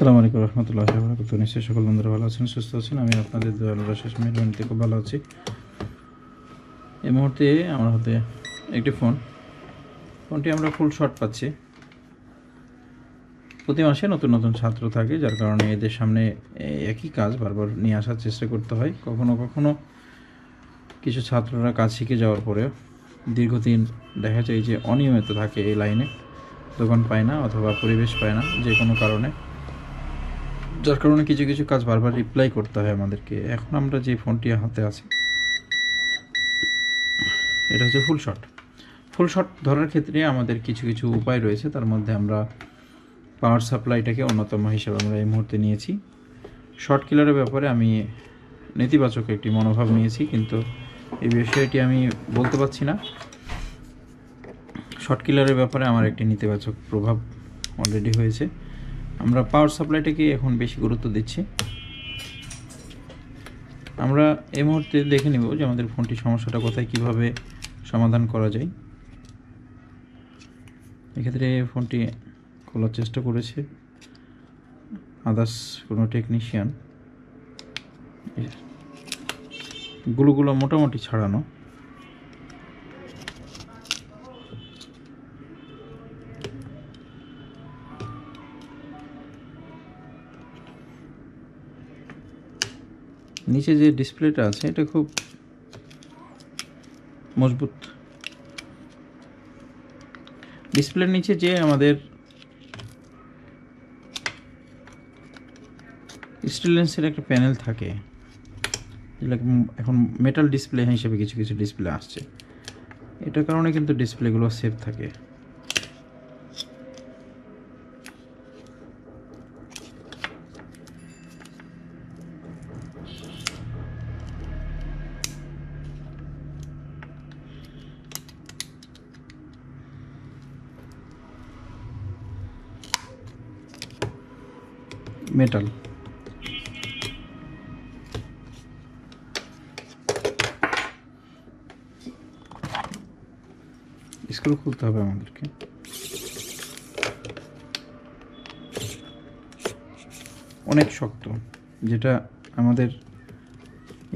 সালাম আলাইকুম রহমতুল্লাহ বরকত নিশ্চয়ই সকল বন্ধুরা ভালো আছেন সুস্থ আছেন আমি আপনাদের দয়ালুরা শেষ মিনিট খুব ভালো আছি এই মুহূর্তে আমার হাতে একটি ফোন ফোনটি আমরা ফুল শর্ট পাচ্ছি প্রতি মাসে নতুন নতুন ছাত্র থাকে যার কারণে এদের সামনে একই কাজ বারবার নিয়ে আসার চেষ্টা করতে হয় কখনো কখনো কিছু ছাত্ররা কাজ শিখে যাওয়ার পরেও দীর্ঘদিন দেখা যায় যে অনিয়মিত থাকে এই লাইনে দোকান পায় না অথবা পরিবেশ পায় না যে কোনো কারণে যার কারণে কিছু কিছু কাজ বারবার রিপ্লাই করতে হয় আমাদেরকে এখন আমরা যে ফোনটি হাতে আছি এটা হচ্ছে ফুল শট ফুল শট ধরার ক্ষেত্রে আমাদের কিছু কিছু উপায় রয়েছে তার মধ্যে আমরা পাওয়ার সাপ্লাইটাকে অন্যতম হিসাবে আমরা এই মুহূর্তে নিয়েছি শর্ট কিলারের ব্যাপারে আমি নেতিবাচক একটি মনোভাব নিয়েছি কিন্তু এই বিষয়টি আমি বলতে পারছি না শর্ট কিলারের ব্যাপারে আমার একটি নেতিবাচক প্রভাব অলরেডি হয়েছে আমরা পাওয়ার সাপ্লাইটাকে এখন বেশি গুরুত্ব দিচ্ছি আমরা এই মুহূর্তে দেখে নেব যে আমাদের ফোনটি সমস্যাটা কোথায় কিভাবে সমাধান করা যায় এক্ষেত্রে ফোনটি খোলার চেষ্টা করেছে আদার্স কোনো টেকনিশিয়ান গুলোগুলো মোটামুটি ছাড়ানো নিচে যে ডিসপ্লেটা আছে এটা খুব মজবুত ডিসপ্লের নিচে যে আমাদের স্টিল একটা প্যানেল থাকে যেটা এখন মেটাল ডিসপ্লে হিসেবে কিছু কিছু ডিসপ্লে আসছে এটার কারণে কিন্তু ডিসপ্লেগুলো সেফ থাকে মেটাল স্ক্রু খুলতে হবে আমাদেরকে অনেক শক্ত যেটা আমাদের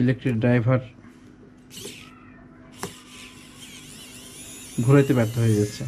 ইলেকট্রিক ড্রাইভার ঘুরাইতে ব্যর্থ হয়ে যাচ্ছে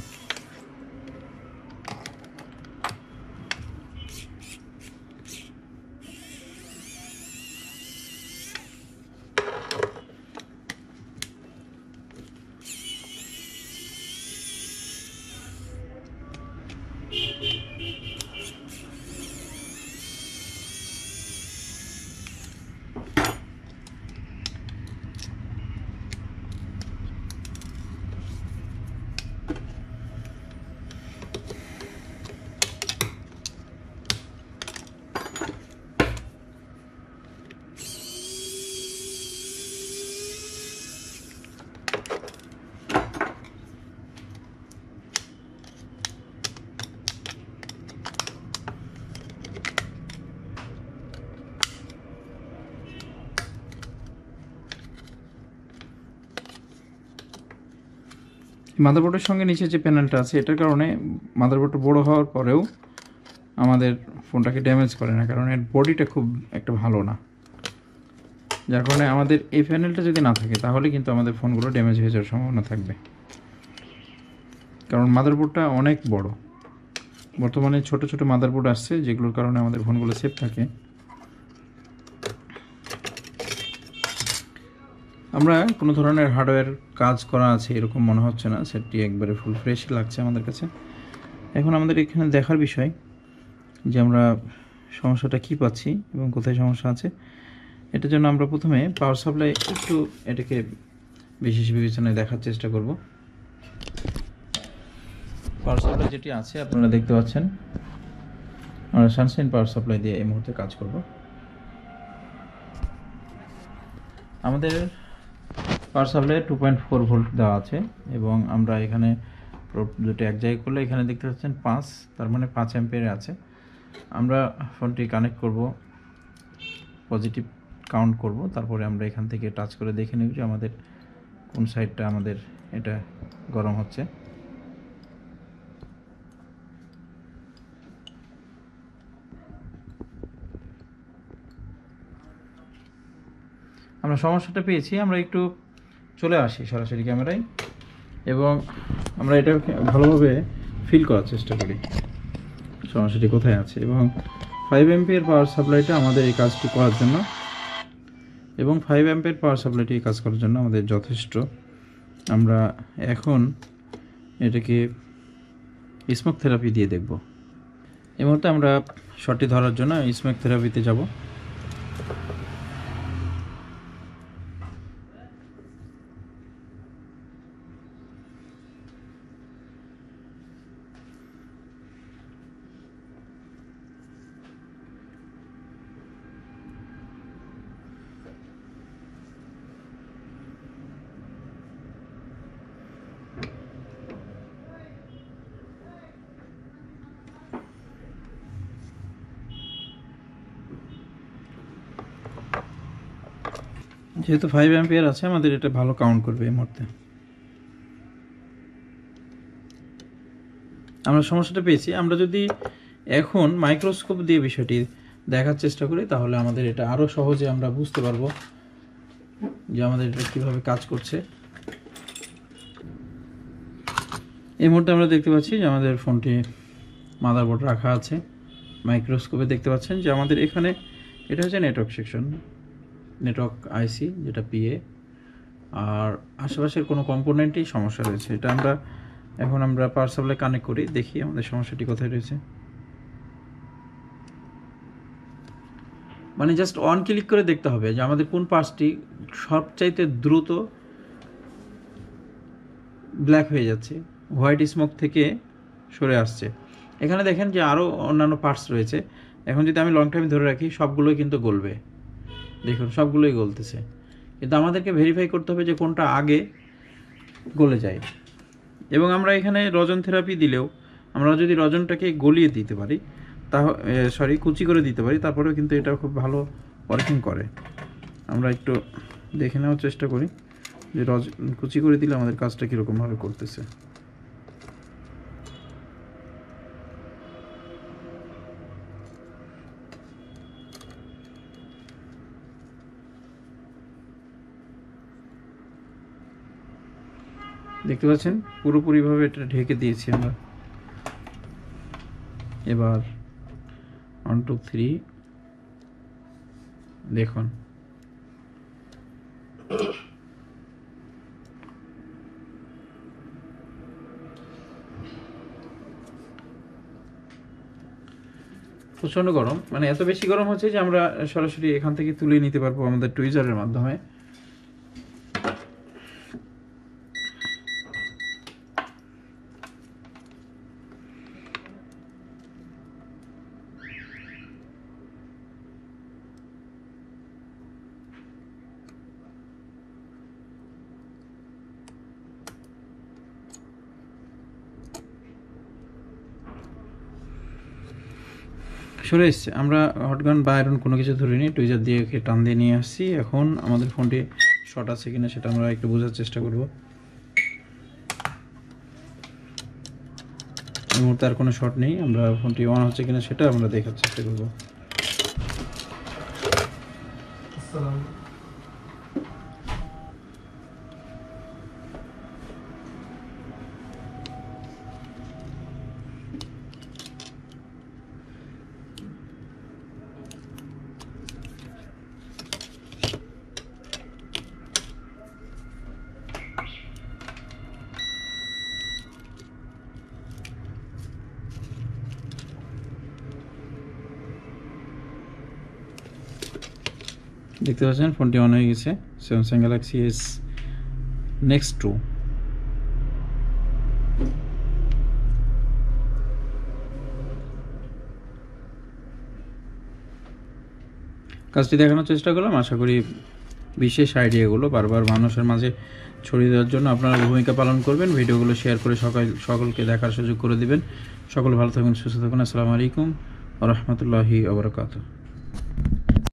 মাদারবোর্ডের সঙ্গে নিচে যে প্যানেলটা আছে এটার কারণে মাদারবোর্ডটা বড় হওয়ার পরেও আমাদের ফোনটাকে ড্যামেজ করে না কারণ এর বডিটা খুব একটা ভালো না যার কারণে আমাদের এই প্যানেলটা যদি না থাকে তাহলে কিন্তু আমাদের ফোনগুলো ড্যামেজ হয়ে যাওয়ার সম্ভাবনা থাকবে কারণ মাদারবোর্ডটা অনেক বড় বর্তমানে ছোট ছোট মাদারবোর্ড আসছে যেগুলোর কারণে আমাদের ফোনগুলো সেফ থাকে আমরা কোনো ধরনের হার্ডওয়্যার কাজ করা আছে এরকম মনে হচ্ছে না সেটটি একবারে ফুল ফ্রেশ লাগছে আমাদের কাছে এখন আমাদের এখানে দেখার বিষয় যে আমরা সমস্যাটা কি পাচ্ছি এবং কোথায় সমস্যা আছে এটার জন্য আমরা প্রথমে পাওয়ার সাপ্লাই একটু এটাকে বিশেষ বিবেচনায় দেখার চেষ্টা করব পাওয়ার সাপ্লাই যেটি আছে আপনারা দেখতে পাচ্ছেন আমরা সানসাইন পাওয়ার সাপ্লাই দিয়ে এই মুহূর্তে কাজ করব আমাদের power supply two point four volt দেওয়া আছে এবং আমরা এখানে দুটো এক জায়গায় করলে এখানে দেখতে পাচ্ছেন পাঁচ তার মানে পাঁচ অ্যাম্পিয়ারে আছে আমরা ফোনটি কানেক্ট করব পজিটিভ কাউন্ট করব তারপরে আমরা এখান থেকে টাচ করে দেখে নেব যে আমাদের কোন সাইডটা আমাদের এটা গরম হচ্ছে আমরা সমস্যাটা পেয়েছি আমরা একটু চলে আসি সরাসরি ক্যামেরায় এবং আমরা এটা ভালোভাবে ফিল করার চেষ্টা করি সমস্যাটি কোথায় আছে এবং ফাইভ এমপির পাওয়ার সাপ্লাইটা আমাদের এই কাজটি করার জন্য এবং ফাইভ অ্যাম্পের পাওয়ার সাপ্লাইটি কাজ করার জন্য আমাদের যথেষ্ট আমরা এখন এটাকে স্মোক থেরাপি দিয়ে দেখব এই মুহূর্তে আমরা শটটি ধরার জন্য স্মোক থেরাপিতে যাব যেহেতু ফাইভ অ্যাম্পিয়ার আছে আমাদের এটা ভালো কাউন্ট করবে এই মুহূর্তে আমরা সমস্যাটা পেয়েছি আমরা যদি এখন মাইক্রোস্কোপ দিয়ে বিষয়টি দেখার চেষ্টা করি তাহলে আমাদের এটা আরও সহজে আমরা বুঝতে পারবো যে আমাদের এটা কীভাবে কাজ করছে এই মুহূর্তে আমরা দেখতে পাচ্ছি যে আমাদের ফোনটি মাদারবোর্ড রাখা আছে মাইক্রোস্কোপে দেখতে পাচ্ছেন যে আমাদের এখানে এটা হচ্ছে নেটওয়ার্ক সেকশন নেটওয়ার্ক আইসি যেটা পিএ আর আশেপাশের কোনো কম্পোনেন্টেই সমস্যা রয়েছে এটা আমরা এখন আমরা পাওয়ার সাপ্লাই কানেক্ট করি দেখি আমাদের সমস্যাটি কোথায় রয়েছে মানে জাস্ট অন ক্লিক করে দেখতে হবে যে আমাদের কোন পার্টসটি সবচাইতে দ্রুত ব্ল্যাক হয়ে যাচ্ছে হোয়াইট স্মোক থেকে সরে আসছে এখানে দেখেন যে আরও অন্যান্য পার্টস রয়েছে এখন যদি আমি লং টাইম ধরে রাখি সবগুলোই কিন্তু গলবে দেখুন সবগুলোই গলতেছে কিন্তু আমাদেরকে ভেরিফাই করতে হবে যে কোনটা আগে গলে যায় এবং আমরা এখানে রজন থেরাপি দিলেও আমরা যদি রজনটাকে গলিয়ে দিতে পারি তা সরি কুচি করে দিতে পারি তারপরেও কিন্তু এটা খুব ভালো ওয়ার্কিং করে আমরা একটু দেখে নেওয়ার চেষ্টা করি যে রজ কুচি করে দিলে আমাদের কাজটা কীরকমভাবে করতেছে দেখতে পাচ্ছেন পুরোপুরিভাবে এটা ঢেকে দিয়েছি আমরা এবার ওয়ান টু থ্রি দেখুন প্রচণ্ড গরম মানে এত বেশি গরম হচ্ছে যে আমরা সরাসরি এখান থেকে তুলে নিতে পারবো আমাদের টুইজারের মাধ্যমে সরে এসছে আমরা হটগান বা আয়রন কোনো কিছু ধরিনি টুইজার দিয়ে টান দিয়ে নিয়ে আসছি এখন আমাদের ফোনটি শর্ট আছে কিনা সেটা আমরা একটু বোঝার চেষ্টা করব এই মুহূর্তে আর কোনো শর্ট নেই আমরা ফোনটি অন হচ্ছে কিনা সেটা আমরা দেখার চেষ্টা করবো দেখতে পাচ্ছেন ফোনটি অন হয়ে গেছে Samsung Galaxy S next to কাজটি দেখানোর চেষ্টা করলাম আশা করি বিশেষ আইডিয়াগুলো বারবার মানুষের মাঝে ছড়িয়ে দেওয়ার জন্য আপনারা ভূমিকা পালন করবেন ভিডিওগুলো শেয়ার করে সকাল সকলকে দেখার সুযোগ করে দিবেন সকল ভালো থাকবেন সুস্থ থাকুন আসসালামু আলাইকুম রহমতুল্লাহি আবরকাত